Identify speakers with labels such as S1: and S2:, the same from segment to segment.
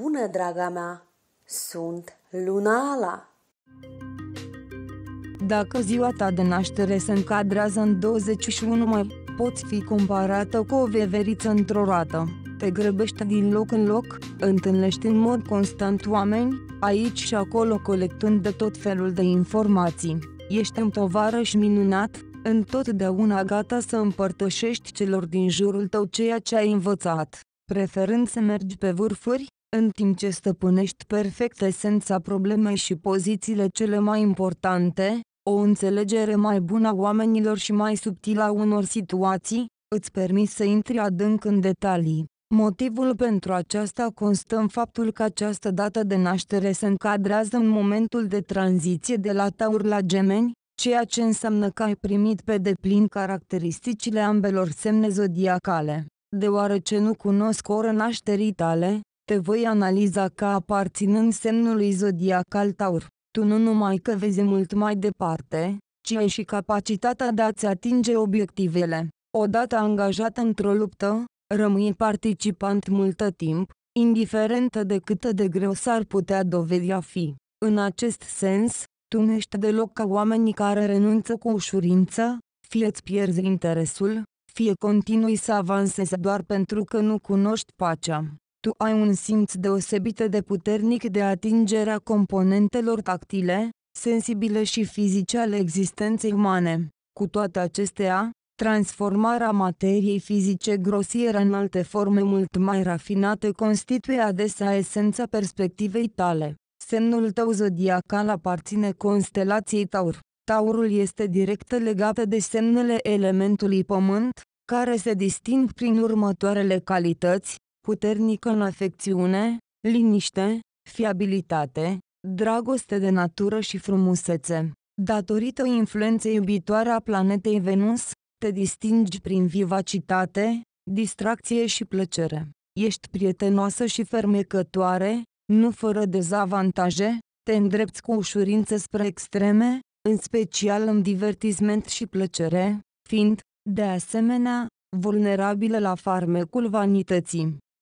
S1: bună, draga mea! Sunt Lunala! Dacă ziua ta de naștere se încadrează în 21 mai, poți fi comparată cu o veveriță într-o roată. Te grăbești din loc în loc, întâlnești în mod constant oameni, aici și acolo colectând de tot felul de informații. Ești un tovarăș minunat, întotdeauna gata să împărtășești celor din jurul tău ceea ce ai învățat, preferând să mergi pe vârfuri, în timp ce stăpânești perfect esența problemei și pozițiile cele mai importante, o înțelegere mai bună a oamenilor și mai subtilă a unor situații, îți permis să intri adânc în detalii. Motivul pentru aceasta constă în faptul că această dată de naștere se încadrează în momentul de tranziție de la taur la gemeni, ceea ce înseamnă că ai primit pe deplin caracteristicile ambelor semne zodiacale. Deoarece nu cunosc oră nașterii tale, te voi analiza ca aparținând semnului zodiacal taur. Tu nu numai că vezi mult mai departe, ci ai și capacitatea de a-ți atinge obiectivele. Odată angajat într-o luptă, rămâi participant multă timp, indiferent de cât de greu s-ar putea dovedi a fi. În acest sens, tu nu ești deloc ca oamenii care renunță cu ușurință, fie îți pierzi interesul, fie continui să avansezi doar pentru că nu cunoști pacea. Tu ai un simț deosebit de puternic de atingerea componentelor tactile, sensibile și fizice ale existenței umane. Cu toate acestea, transformarea materiei fizice grosieră în alte forme mult mai rafinate constituie adesea esența perspectivei tale. Semnul tău zodiacal aparține constelației Taur. Taurul este direct legat de semnele elementului pământ, care se disting prin următoarele calități, puternică în afecțiune, liniște, fiabilitate, dragoste de natură și frumusețe. Datorită influenței iubitoare a planetei Venus, te distingi prin vivacitate, distracție și plăcere. Ești prietenoasă și fermecătoare, nu fără dezavantaje, te îndrepți cu ușurință spre extreme, în special în divertisment și plăcere, fiind, de asemenea, vulnerabilă la farmecul vanității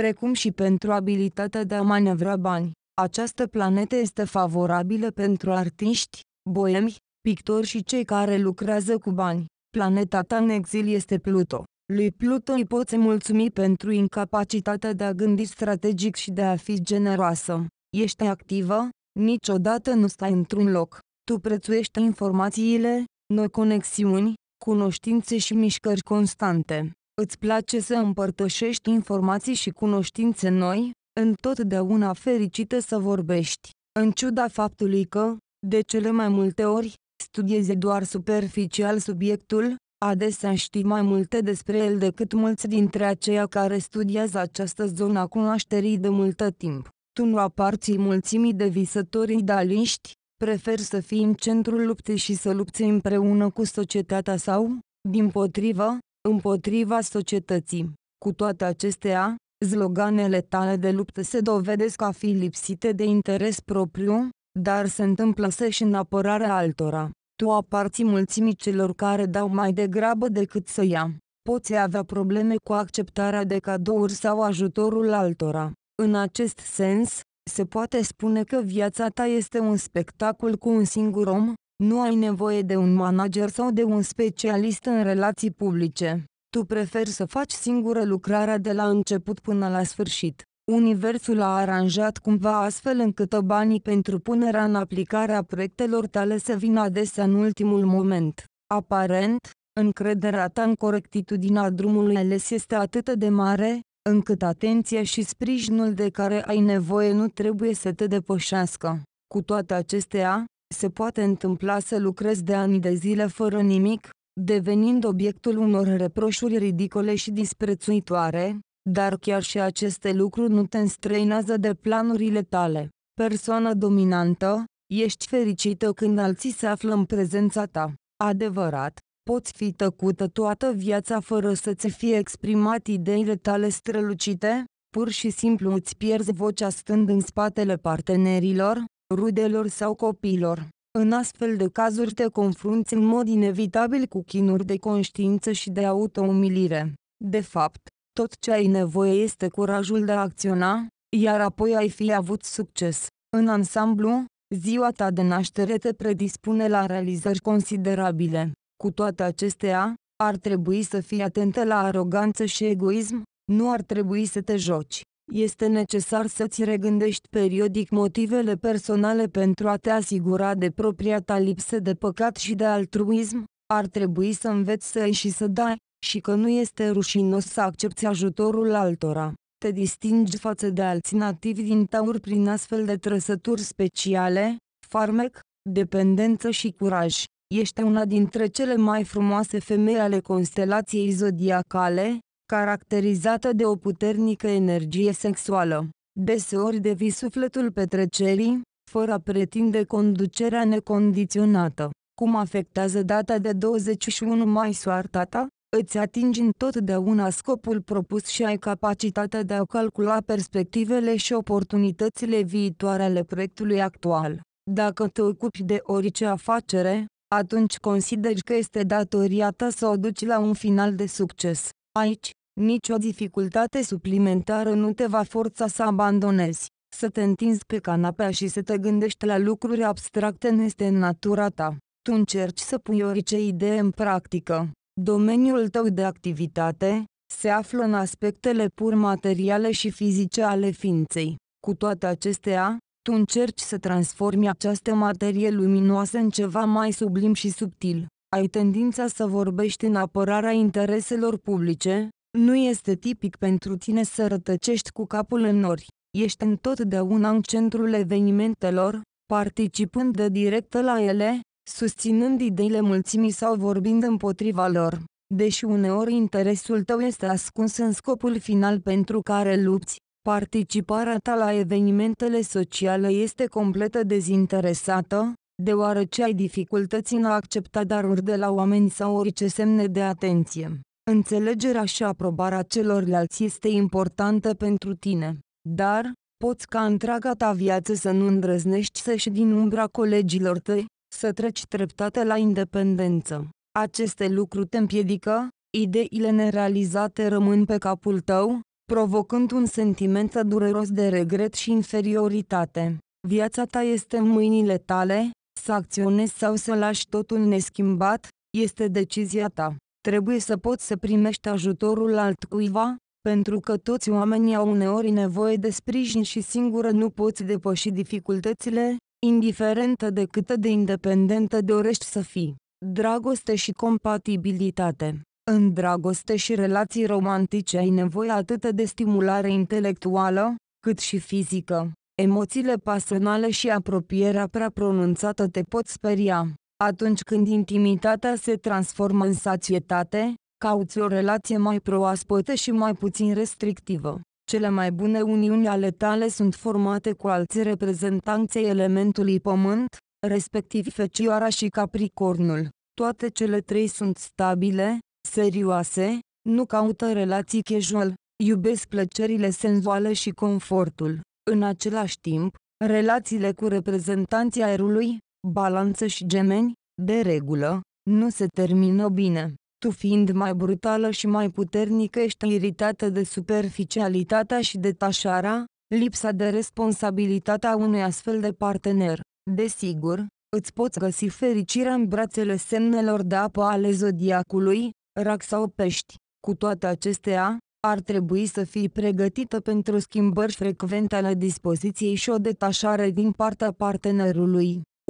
S1: precum și pentru abilitatea de a manevra bani. Această planetă este favorabilă pentru artiști, boemi, pictori și cei care lucrează cu bani. Planeta ta în exil este Pluto. Lui Pluto îi poți mulțumi pentru incapacitatea de a gândi strategic și de a fi generoasă. Ești activă, niciodată nu stai într-un loc. Tu prețuiești informațiile, noi conexiuni, cunoștințe și mișcări constante. Îți place să împărtășești informații și cunoștințe noi? Întotdeauna fericită să vorbești. În ciuda faptului că, de cele mai multe ori, studieze doar superficial subiectul, adesea știi mai multe despre el decât mulți dintre aceia care studiază această zonă a cunoașterii de multă timp. Tu nu aparții mulțimii de visători idealiști, prefer să fii în centrul luptei și să lupți împreună cu societatea sau, din potrivă, împotriva societății. Cu toate acestea, sloganele tale de luptă se dovedesc a fi lipsite de interes propriu, dar se întâmplă să și în apărarea altora. Tu aparții mulțimii celor care dau mai degrabă decât să ia. Poți avea probleme cu acceptarea de cadouri sau ajutorul altora. În acest sens, se poate spune că viața ta este un spectacol cu un singur om, nu ai nevoie de un manager sau de un specialist în relații publice. Tu preferi să faci singură lucrarea de la început până la sfârșit. Universul a aranjat cumva astfel încât banii pentru punerea în aplicare a proiectelor tale să vină adesea în ultimul moment. Aparent, încrederea ta în corectitudinea drumului ales este atât de mare, încât atenția și sprijinul de care ai nevoie nu trebuie să te depășească. Cu toate acestea, se poate întâmpla să lucrezi de ani de zile fără nimic, devenind obiectul unor reproșuri ridicole și disprețuitoare, dar chiar și aceste lucruri nu te înstrăinează de planurile tale. Persoană dominantă, ești fericită când alții se află în prezența ta. Adevărat, poți fi tăcută toată viața fără să ți fie exprimat ideile tale strălucite, pur și simplu îți pierzi vocea stând în spatele partenerilor, rudelor sau copilor. În astfel de cazuri te confrunți în mod inevitabil cu chinuri de conștiință și de autoumilire. De fapt, tot ce ai nevoie este curajul de a acționa, iar apoi ai fi avut succes. În ansamblu, ziua ta de naștere te predispune la realizări considerabile. Cu toate acestea, ar trebui să fii atentă la aroganță și egoism, nu ar trebui să te joci este necesar să-ți regândești periodic motivele personale pentru a te asigura de propria ta lipsă de păcat și de altruism, ar trebui să înveți să ai și să dai, și că nu este rușinos să accepti ajutorul altora. Te distingi față de alții nativi din taur prin astfel de trăsături speciale, farmec, dependență și curaj. Ești una dintre cele mai frumoase femei ale constelației zodiacale, caracterizată de o puternică energie sexuală. Deseori devii sufletul petrecerii, fără a pretinde conducerea necondiționată. Cum afectează data de 21 mai soarta ta? Îți atingi întotdeauna scopul propus și ai capacitatea de a calcula perspectivele și oportunitățile viitoare ale proiectului actual. Dacă te ocupi de orice afacere, atunci consideri că este datoria ta să o duci la un final de succes. Aici, Nicio dificultate suplimentară nu te va forța să abandonezi. Să te întinzi pe canapea și să te gândești la lucruri abstracte nu este în natura ta. Tu încerci să pui orice idee în practică. Domeniul tău de activitate se află în aspectele pur materiale și fizice ale ființei. Cu toate acestea, tu încerci să transformi această materie luminoasă în ceva mai sublim și subtil. Ai tendința să vorbești în apărarea intereselor publice, nu este tipic pentru tine să rătăcești cu capul în nori. Ești întotdeauna în centrul evenimentelor, participând de direct la ele, susținând ideile mulțimii sau vorbind împotriva lor. Deși uneori interesul tău este ascuns în scopul final pentru care lupți, participarea ta la evenimentele sociale este completă dezinteresată, deoarece ai dificultăți în a accepta daruri de la oameni sau orice semne de atenție. Înțelegerea și aprobarea celorlalți este importantă pentru tine, dar, poți ca întreaga ta viață să nu îndrăznești să și din umbra colegilor tăi, să treci treptate la independență. Aceste lucruri te împiedică, ideile nerealizate rămân pe capul tău, provocând un sentiment dureros de regret și inferioritate. Viața ta este în mâinile tale, să acționezi sau să lași totul neschimbat, este decizia ta. Trebuie să poți să primești ajutorul altcuiva, pentru că toți oamenii au uneori nevoie de sprijin și singură nu poți depăși dificultățile, indiferentă de cât de independentă dorești să fii. Dragoste și compatibilitate În dragoste și relații romantice ai nevoie atât de stimulare intelectuală, cât și fizică. Emoțiile pasionale și apropierea prea pronunțată te pot speria. Atunci când intimitatea se transformă în sațietate, cauți o relație mai proaspătă și mai puțin restrictivă. Cele mai bune uniuni ale tale sunt formate cu alți reprezentanței elementului pământ, respectiv fecioara și capricornul. Toate cele trei sunt stabile, serioase, nu caută relații casual, iubesc plăcerile senzuale și confortul. În același timp, relațiile cu reprezentanții aerului, balanță și gemeni, de regulă, nu se termină bine. Tu fiind mai brutală și mai puternică ești iritată de superficialitatea și detașarea, lipsa de responsabilitatea unui astfel de partener. Desigur, îți poți găsi fericirea în brațele semnelor de apă ale zodiacului, rac sau pești. Cu toate acestea, ar trebui să fii pregătită pentru schimbări frecvente ale dispoziției și o detașare din partea partenerului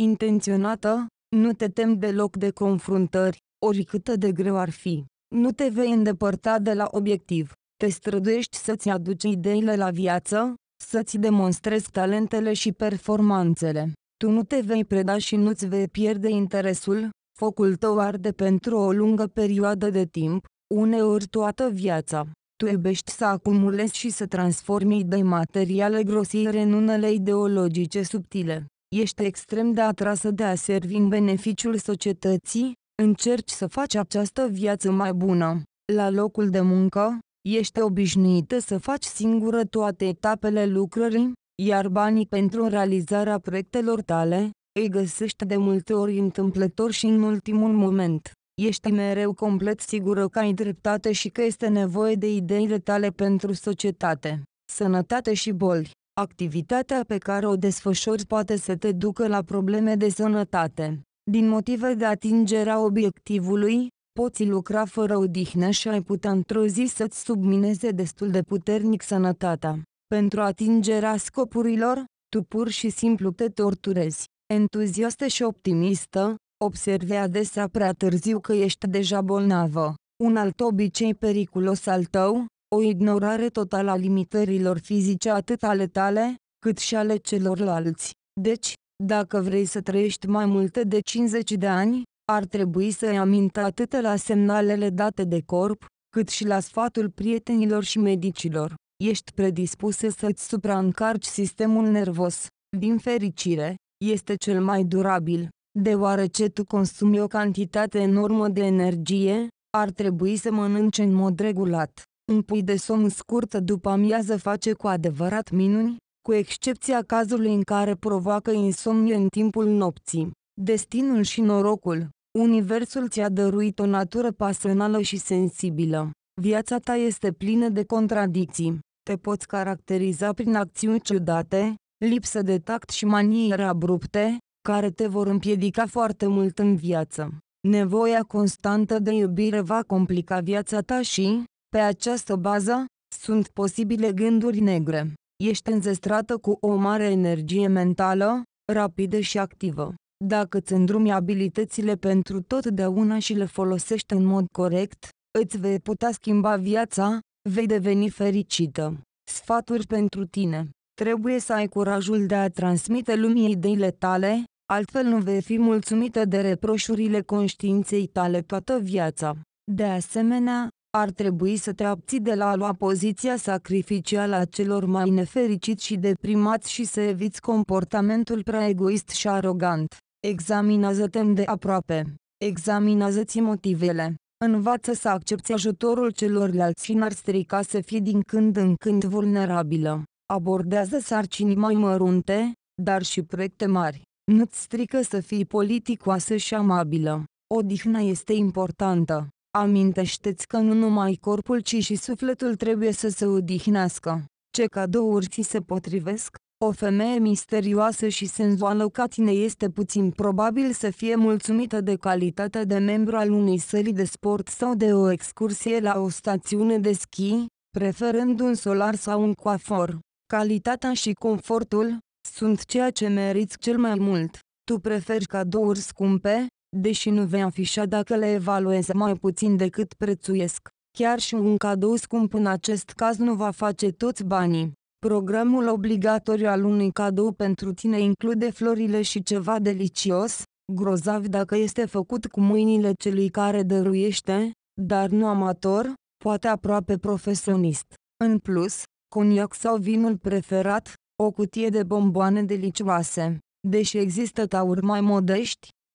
S1: intenționată, nu te tem deloc de confruntări, oricât de greu ar fi. Nu te vei îndepărta de la obiectiv. Te străduiești să-ți aduci ideile la viață, să-ți demonstrezi talentele și performanțele. Tu nu te vei preda și nu-ți vei pierde interesul, focul tău arde pentru o lungă perioadă de timp, uneori toată viața. Tu iubești să acumulezi și să transformi idei materiale grosire în unele ideologice subtile. Ești extrem de atrasă de a servi în beneficiul societății, încerci să faci această viață mai bună. La locul de muncă, ești obișnuită să faci singură toate etapele lucrării, iar banii pentru realizarea proiectelor tale, îi găsești de multe ori întâmplător și în ultimul moment. Ești mereu complet sigură că ai dreptate și că este nevoie de ideile tale pentru societate, sănătate și boli. Activitatea pe care o desfășori poate să te ducă la probleme de sănătate. Din motive de atingerea obiectivului, poți lucra fără odihnă și ai putea într-o zi să-ți submineze destul de puternic sănătatea. Pentru atingerea scopurilor, tu pur și simplu te torturezi. Entuziastă și optimistă, observe adesea prea târziu că ești deja bolnavă. Un alt obicei periculos al tău, o ignorare totală a limitărilor fizice atât ale tale, cât și ale celorlalți. Deci, dacă vrei să trăiești mai multe de 50 de ani, ar trebui să-i aminte atât la semnalele date de corp, cât și la sfatul prietenilor și medicilor. Ești predispusă să-ți supraîncarci sistemul nervos. Din fericire, este cel mai durabil, deoarece tu consumi o cantitate enormă de energie, ar trebui să mănânci în mod regulat. Un pui de somn scurtă după amiază face cu adevărat minuni, cu excepția cazului în care provoacă insomnie în timpul nopții. Destinul și norocul Universul ți-a dăruit o natură pasională și sensibilă. Viața ta este plină de contradicții. Te poți caracteriza prin acțiuni ciudate, lipsă de tact și maniere abrupte, care te vor împiedica foarte mult în viață. Nevoia constantă de iubire va complica viața ta și, pe această bază, sunt posibile gânduri negre. Ești înzestrată cu o mare energie mentală, rapidă și activă. Dacă îți îndrumi abilitățile pentru totdeauna și le folosești în mod corect, îți vei putea schimba viața, vei deveni fericită. Sfaturi pentru tine. Trebuie să ai curajul de a transmite lumii ideile tale, altfel nu vei fi mulțumită de reproșurile conștiinței tale toată viața. De asemenea, ar trebui să te abții de la a lua poziția sacrificială a celor mai nefericiți și deprimați și să eviți comportamentul prea egoist și arogant. Examinează-te de aproape. Examinează-ți motivele. Învață să accepti ajutorul celorlalți și n-ar strica să fii din când în când vulnerabilă. Abordează sarcini mai mărunte, dar și proiecte mari. Nu-ți strică să fii politicoasă și amabilă. Odihna este importantă. Amintește-ți că nu numai corpul ci și sufletul trebuie să se odihnească. Ce cadouri ți se potrivesc? O femeie misterioasă și senzuală ca tine este puțin probabil să fie mulțumită de calitatea de membru al unei sări de sport sau de o excursie la o stațiune de schi, preferând un solar sau un coafor. Calitatea și confortul sunt ceea ce meriți cel mai mult. Tu preferi cadouri scumpe, deși nu vei afișa dacă le evaluezi mai puțin decât prețuiesc. Chiar și un cadou scump în acest caz nu va face toți banii. Programul obligatoriu al unui cadou pentru tine include florile și ceva delicios, grozav dacă este făcut cu mâinile celui care dăruiește, dar nu amator, poate aproape profesionist. În plus, coniac sau vinul preferat, o cutie de bomboane delicioase. Deși există tauri mai modești,